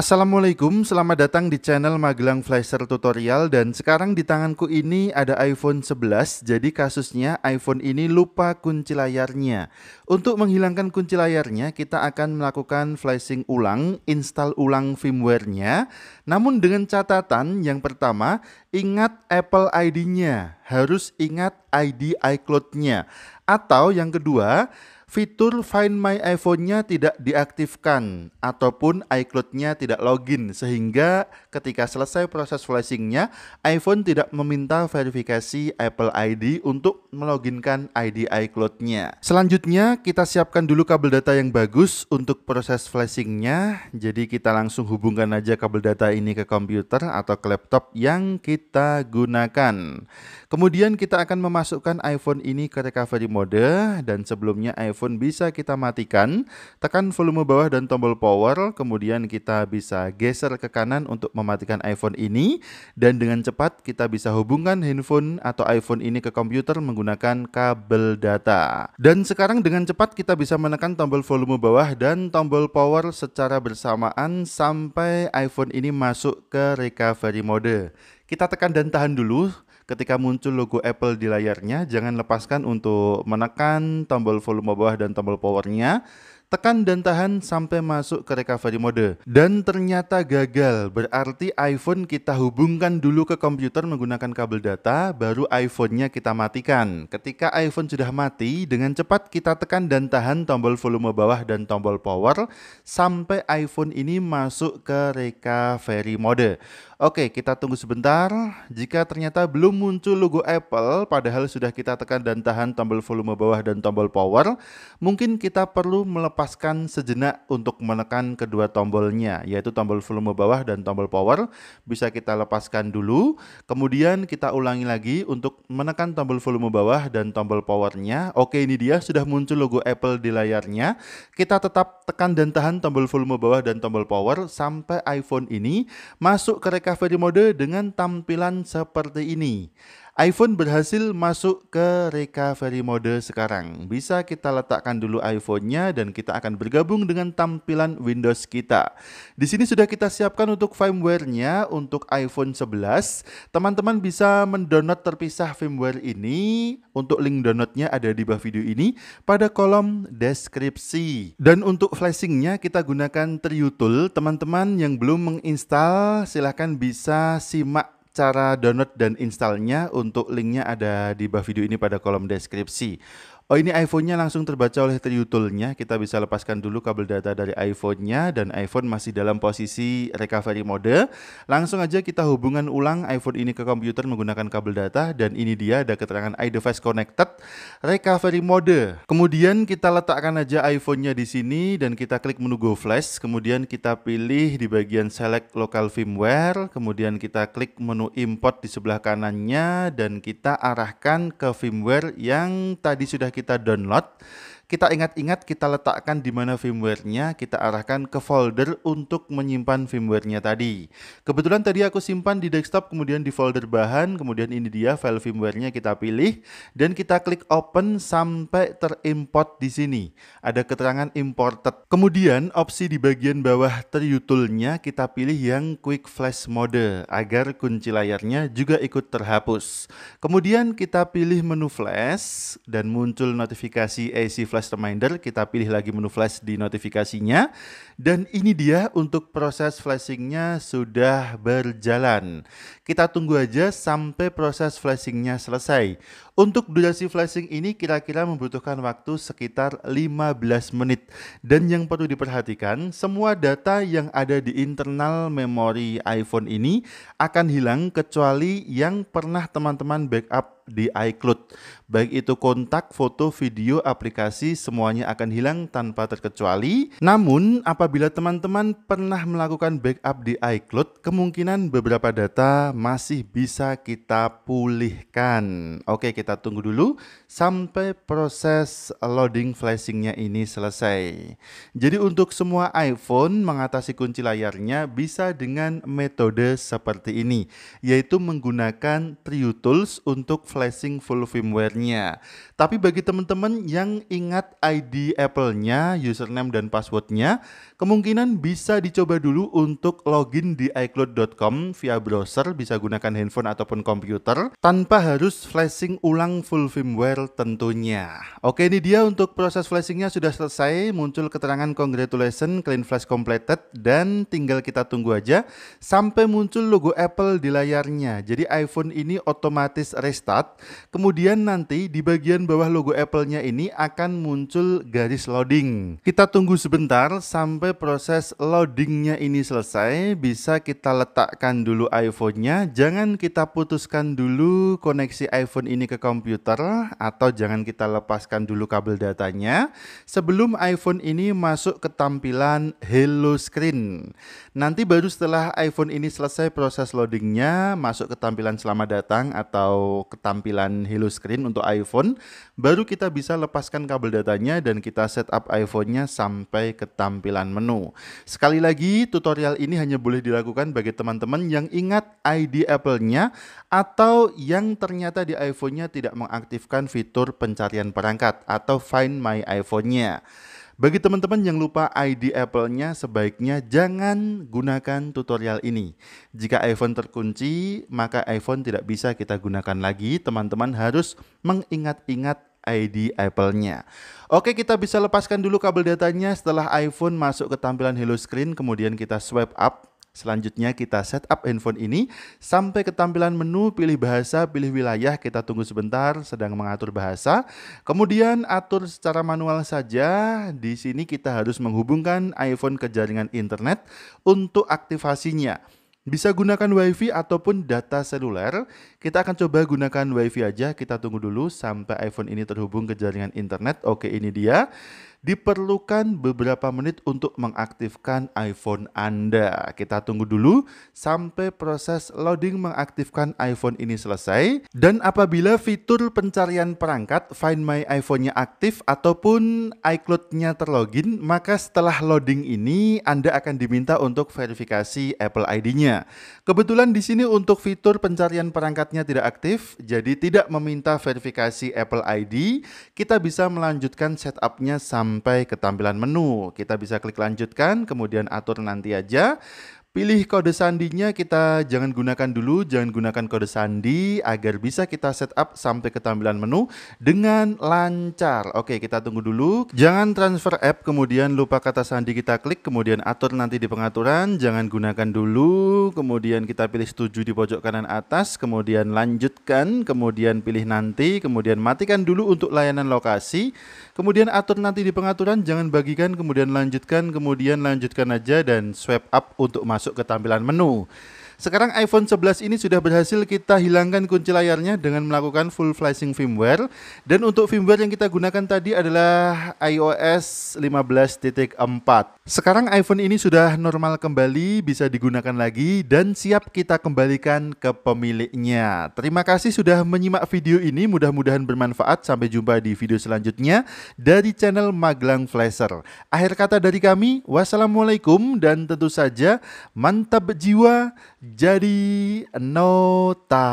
Assalamualaikum, selamat datang di channel Magelang Flasher Tutorial dan sekarang di tanganku ini ada iPhone 11 jadi kasusnya iPhone ini lupa kunci layarnya. Untuk menghilangkan kunci layarnya kita akan melakukan flashing ulang, install ulang firmware-nya namun dengan catatan yang pertama ingat Apple ID-nya, harus ingat ID iCloud-nya atau yang kedua fitur Find My iPhone-nya tidak diaktifkan ataupun iCloud-nya tidak login sehingga ketika selesai proses flashing-nya iPhone tidak meminta verifikasi Apple ID untuk meloginkan ID iCloud-nya. Selanjutnya kita siapkan dulu kabel data yang bagus untuk proses flashing-nya. Jadi kita langsung hubungkan aja kabel data ini ke komputer atau ke laptop yang kita gunakan. Kemudian kita akan memasukkan iPhone ini ke recovery mode dan sebelumnya iPhone handphone bisa kita matikan, tekan volume bawah dan tombol power, kemudian kita bisa geser ke kanan untuk mematikan iPhone ini, dan dengan cepat kita bisa hubungkan handphone atau iPhone ini ke komputer menggunakan kabel data. Dan sekarang dengan cepat kita bisa menekan tombol volume bawah dan tombol power secara bersamaan sampai iPhone ini masuk ke recovery mode. Kita tekan dan tahan dulu ketika muncul logo Apple di layarnya, jangan lepaskan untuk menekan tombol volume bawah dan tombol powernya Tekan dan tahan sampai masuk ke recovery mode. Dan ternyata gagal, berarti iPhone kita hubungkan dulu ke komputer menggunakan kabel data, baru iPhone-nya kita matikan. Ketika iPhone sudah mati, dengan cepat kita tekan dan tahan tombol volume bawah dan tombol power sampai iPhone ini masuk ke recovery mode. Oke, kita tunggu sebentar. Jika ternyata belum muncul logo Apple, padahal sudah kita tekan dan tahan tombol volume bawah dan tombol power, mungkin kita perlu melepas lepaskan sejenak untuk menekan kedua tombolnya, yaitu tombol volume bawah dan tombol power. Bisa kita lepaskan dulu, kemudian kita ulangi lagi untuk menekan tombol volume bawah dan tombol powernya. Oke, ini dia sudah muncul logo Apple di layarnya. Kita tetap tekan dan tahan tombol volume bawah dan tombol power sampai iPhone ini masuk ke recovery mode dengan tampilan seperti ini iPhone berhasil masuk ke recovery mode sekarang. Bisa kita letakkan dulu iPhone-nya dan kita akan bergabung dengan tampilan Windows kita. Di sini sudah kita siapkan untuk firmware-nya untuk iPhone 11. Teman-teman bisa mendownload terpisah firmware ini. Untuk link downloadnya ada di bawah video ini pada kolom deskripsi. Dan untuk flashing-nya kita gunakan Triutul. Teman-teman yang belum menginstal silahkan bisa simak cara download dan installnya untuk linknya ada di bawah video ini pada kolom deskripsi. Oh ini iPhone-nya langsung terbaca oleh triutulnya. Kita bisa lepaskan dulu kabel data dari iPhone-nya dan iPhone masih dalam posisi recovery mode. Langsung aja kita hubungan ulang iPhone ini ke komputer menggunakan kabel data dan ini dia ada keterangan iDevice connected recovery mode. Kemudian kita letakkan aja iPhone-nya di sini dan kita klik menu Go Flash. Kemudian kita pilih di bagian select local firmware. Kemudian kita klik menu import di sebelah kanannya dan kita arahkan ke firmware yang tadi sudah kita kita download kita ingat-ingat kita letakkan di mana firmware-nya, kita arahkan ke folder untuk menyimpan firmware-nya tadi. Kebetulan tadi aku simpan di desktop, kemudian di folder bahan, kemudian ini dia file firmware-nya kita pilih, dan kita klik open sampai terimport di sini. Ada keterangan imported. Kemudian opsi di bagian bawah terutulnya kita pilih yang quick flash mode, agar kunci layarnya juga ikut terhapus. Kemudian kita pilih menu flash, dan muncul notifikasi AC flash flash reminder, kita pilih lagi menu flash di notifikasinya. Dan ini dia untuk proses flashingnya sudah berjalan. Kita tunggu aja sampai proses flashingnya selesai. Untuk durasi flashing ini kira-kira membutuhkan waktu sekitar 15 menit. Dan yang perlu diperhatikan, semua data yang ada di internal memori iPhone ini akan hilang kecuali yang pernah teman-teman backup di iCloud. Baik itu kontak, foto, video, aplikasi, semuanya akan hilang tanpa terkecuali. Namun, apabila teman-teman pernah melakukan backup di iCloud, kemungkinan beberapa data masih bisa kita pulihkan. Oke, kita tunggu dulu sampai proses loading flashingnya ini selesai. Jadi untuk semua iPhone mengatasi kunci layarnya bisa dengan metode seperti ini, yaitu menggunakan TriuTools untuk flashing flashing full firmware-nya. Tapi bagi teman-teman yang ingat ID Apple-nya, username dan password-nya, kemungkinan bisa dicoba dulu untuk login di iCloud.com via browser, bisa gunakan handphone ataupun komputer, tanpa harus flashing ulang full firmware tentunya. Oke, ini dia untuk proses flashing-nya sudah selesai, muncul keterangan congratulations clean flash completed, dan tinggal kita tunggu aja sampai muncul logo Apple di layarnya. Jadi iPhone ini otomatis restart kemudian nanti di bagian bawah logo Apple-nya ini akan muncul garis loading. Kita tunggu sebentar sampai proses loadingnya ini selesai, bisa kita letakkan dulu iPhone-nya. Jangan kita putuskan dulu koneksi iPhone ini ke komputer atau jangan kita lepaskan dulu kabel datanya sebelum iPhone ini masuk ke tampilan Hello Screen. Nanti baru setelah iPhone ini selesai proses loadingnya, masuk ke tampilan selamat datang atau ke tampilan Hello Screen untuk iPhone, baru kita bisa lepaskan kabel datanya dan kita setup iPhone-nya sampai ke tampilan menu. Sekali lagi, tutorial ini hanya boleh dilakukan bagi teman-teman yang ingat ID Apple-nya atau yang ternyata di iPhone-nya tidak mengaktifkan fitur pencarian perangkat atau Find My iPhone-nya. Bagi teman-teman yang lupa ID Apple-nya, sebaiknya jangan gunakan tutorial ini. Jika iPhone terkunci, maka iPhone tidak bisa kita gunakan lagi. Teman-teman harus mengingat-ingat ID Apple-nya. Oke, kita bisa lepaskan dulu kabel datanya setelah iPhone masuk ke tampilan Hello Screen, kemudian kita swipe up Selanjutnya kita setup handphone ini sampai ke tampilan menu pilih bahasa, pilih wilayah, kita tunggu sebentar sedang mengatur bahasa. Kemudian atur secara manual saja. Di sini kita harus menghubungkan iPhone ke jaringan internet untuk aktivasinya. Bisa gunakan WiFi ataupun data seluler. Kita akan coba gunakan WiFi aja. Kita tunggu dulu sampai iPhone ini terhubung ke jaringan internet. Oke, ini dia diperlukan beberapa menit untuk mengaktifkan iPhone Anda. Kita tunggu dulu sampai proses loading mengaktifkan iPhone ini selesai. Dan apabila fitur pencarian perangkat Find My iPhone-nya aktif ataupun iCloud-nya terlogin, maka setelah loading ini Anda akan diminta untuk verifikasi Apple ID-nya. Kebetulan di sini untuk fitur pencarian perangkatnya tidak aktif, jadi tidak meminta verifikasi Apple ID. Kita bisa melanjutkan setup-nya sampai sampai ke tampilan menu. Kita bisa klik lanjutkan, kemudian atur nanti aja. Pilih kode sandinya kita jangan gunakan dulu, jangan gunakan kode sandi agar bisa kita setup sampai ke tampilan menu dengan lancar. Oke, kita tunggu dulu. Jangan transfer app kemudian lupa kata sandi kita klik kemudian atur nanti di pengaturan, jangan gunakan dulu, kemudian kita pilih setuju di pojok kanan atas, kemudian lanjutkan, kemudian pilih nanti, kemudian matikan dulu untuk layanan lokasi, kemudian atur nanti di pengaturan, jangan bagikan, kemudian lanjutkan, kemudian lanjutkan aja dan swipe up untuk masuk masuk ke tampilan menu. Sekarang iPhone 11 ini sudah berhasil kita hilangkan kunci layarnya dengan melakukan full flashing firmware. Dan untuk firmware yang kita gunakan tadi adalah iOS 15.4. Sekarang iPhone ini sudah normal kembali, bisa digunakan lagi dan siap kita kembalikan ke pemiliknya. Terima kasih sudah menyimak video ini, mudah-mudahan bermanfaat. Sampai jumpa di video selanjutnya dari channel Magelang Flasher. Akhir kata dari kami, wassalamualaikum dan tentu saja mantap jiwa jadi nota.